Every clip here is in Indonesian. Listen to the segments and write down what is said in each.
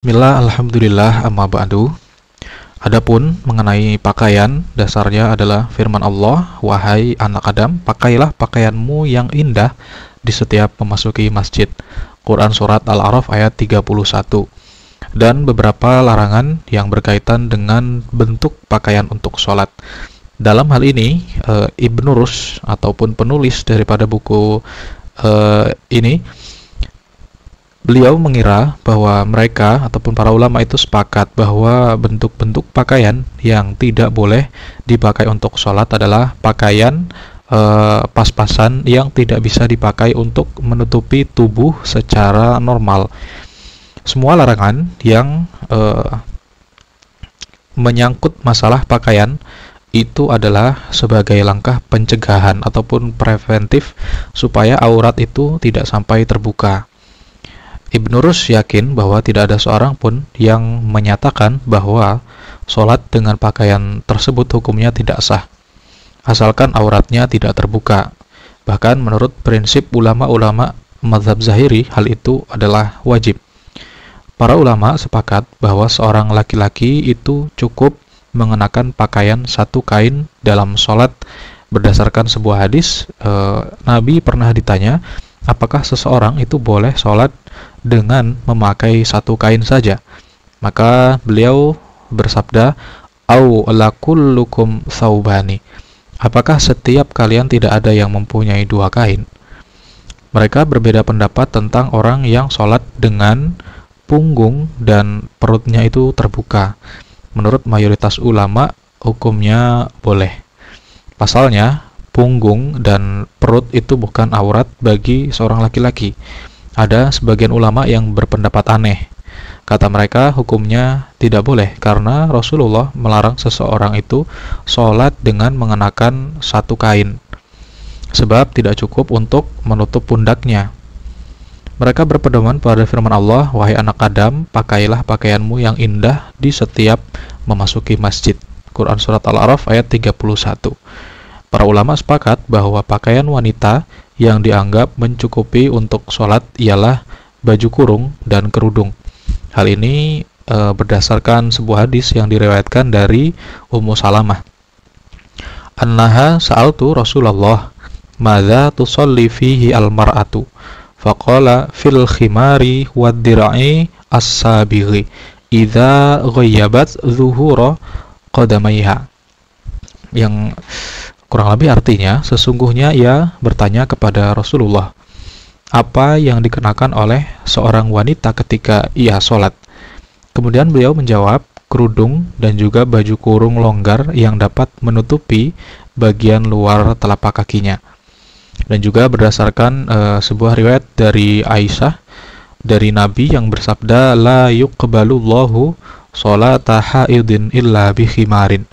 Mila, Alhamdulillah, amma ba'du. Adapun mengenai pakaian, dasarnya adalah firman Allah, Wahai anak Adam, pakailah pakaianmu yang indah di setiap memasuki masjid. Quran Surat Al-Araf ayat 31 Dan beberapa larangan yang berkaitan dengan bentuk pakaian untuk sholat. Dalam hal ini, e, Ibn Rus ataupun penulis daripada buku eh, ini Beliau mengira bahwa mereka ataupun para ulama itu sepakat bahwa bentuk-bentuk pakaian yang tidak boleh dipakai untuk sholat adalah pakaian e, pas-pasan yang tidak bisa dipakai untuk menutupi tubuh secara normal. Semua larangan yang e, menyangkut masalah pakaian itu adalah sebagai langkah pencegahan ataupun preventif supaya aurat itu tidak sampai terbuka. Ibnu Rus yakin bahwa tidak ada seorang pun yang menyatakan bahwa sholat dengan pakaian tersebut hukumnya tidak sah, asalkan auratnya tidak terbuka. Bahkan menurut prinsip ulama-ulama mazhab zahiri, hal itu adalah wajib. Para ulama sepakat bahwa seorang laki-laki itu cukup mengenakan pakaian satu kain dalam sholat berdasarkan sebuah hadis e, Nabi pernah ditanya apakah seseorang itu boleh sholat dengan memakai satu kain saja. Maka beliau bersabda, "Au lakullukum saubani." Apakah setiap kalian tidak ada yang mempunyai dua kain? Mereka berbeda pendapat tentang orang yang sholat dengan punggung dan perutnya itu terbuka. Menurut mayoritas ulama, hukumnya boleh. Pasalnya, punggung dan perut itu bukan aurat bagi seorang laki-laki. Ada sebagian ulama yang berpendapat aneh. Kata mereka, hukumnya tidak boleh karena Rasulullah melarang seseorang itu sholat dengan mengenakan satu kain, sebab tidak cukup untuk menutup pundaknya. Mereka berpedoman pada firman Allah, "Wahai anak Adam, pakailah pakaianmu yang indah di setiap memasuki masjid." Quran Surat Al-Araf ayat 31 Para ulama sepakat bahwa pakaian wanita yang dianggap mencukupi untuk sholat ialah baju kurung dan kerudung. Hal ini e, berdasarkan sebuah hadis yang direwayatkan dari Ummu Salamah. An-naha sa'altu Rasulullah Mada tusalli fihi al-mar'atu Faqala fil khimari wad dira'i as-sabighi Idha ghayyabat zuhura qadamaiha Yang Kurang lebih artinya, sesungguhnya ia bertanya kepada Rasulullah, apa yang dikenakan oleh seorang wanita ketika ia sholat? Kemudian beliau menjawab, kerudung dan juga baju kurung longgar yang dapat menutupi bagian luar telapak kakinya. Dan juga berdasarkan e, sebuah riwayat dari Aisyah dari Nabi yang bersabda la yuqbalullahu sholataha idin illa bihimarin.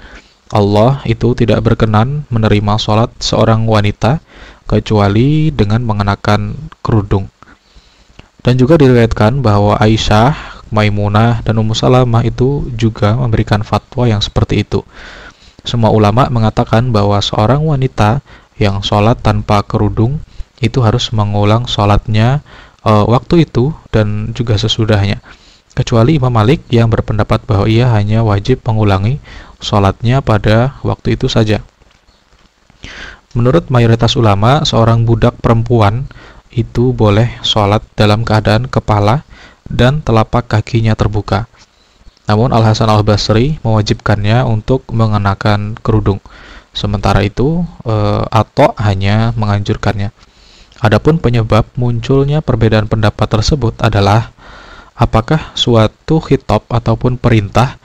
Allah itu tidak berkenan menerima sholat seorang wanita kecuali dengan mengenakan kerudung. Dan juga diriwayatkan bahwa Aisyah, Maimunah, dan Ummu Salamah itu juga memberikan fatwa yang seperti itu. Semua ulama mengatakan bahwa seorang wanita yang sholat tanpa kerudung itu harus mengulang sholatnya e, waktu itu dan juga sesudahnya kecuali Imam Malik yang berpendapat bahwa ia hanya wajib mengulangi sholatnya pada waktu itu saja. Menurut mayoritas ulama, seorang budak perempuan itu boleh sholat dalam keadaan kepala dan telapak kakinya terbuka. Namun Al-Hasan Al-Basri mewajibkannya untuk mengenakan kerudung. Sementara itu, e, hanya menganjurkannya. Adapun penyebab munculnya perbedaan pendapat tersebut adalah apakah suatu hitop ataupun perintah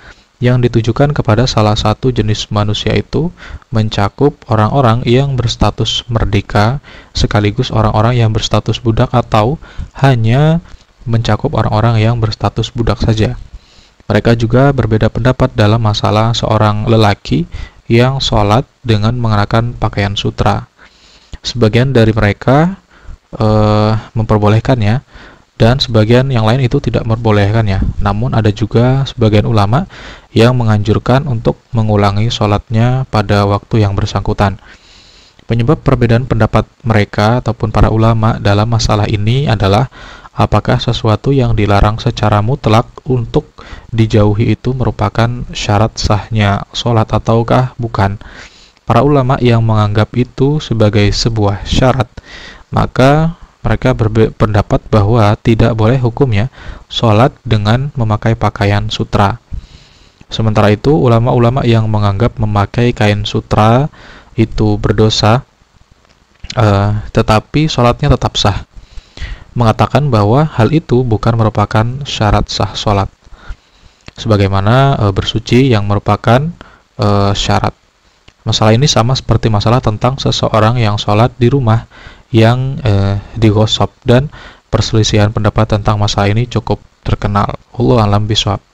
yang ditujukan kepada salah satu jenis manusia itu mencakup orang-orang yang berstatus merdeka sekaligus orang-orang yang berstatus budak atau hanya mencakup orang-orang yang berstatus budak saja. Mereka juga berbeda pendapat dalam masalah seorang lelaki yang sholat dengan mengenakan pakaian sutra. Sebagian dari mereka eh, memperbolehkannya, dan sebagian yang lain itu tidak memperbolehkan ya. Namun ada juga sebagian ulama yang menganjurkan untuk mengulangi sholatnya pada waktu yang bersangkutan. Penyebab perbedaan pendapat mereka ataupun para ulama dalam masalah ini adalah apakah sesuatu yang dilarang secara mutlak untuk dijauhi itu merupakan syarat sahnya sholat ataukah bukan. Para ulama yang menganggap itu sebagai sebuah syarat, maka mereka berpendapat bahwa tidak boleh hukumnya sholat dengan memakai pakaian sutra. Sementara itu, ulama-ulama yang menganggap memakai kain sutra itu berdosa, eh, tetapi sholatnya tetap sah, mengatakan bahwa hal itu bukan merupakan syarat sah sholat, sebagaimana eh, bersuci yang merupakan eh, syarat. Masalah ini sama seperti masalah tentang seseorang yang sholat di rumah yang eh, digosok dan perselisihan pendapat tentang masalah ini cukup terkenal. Allah alam biswab.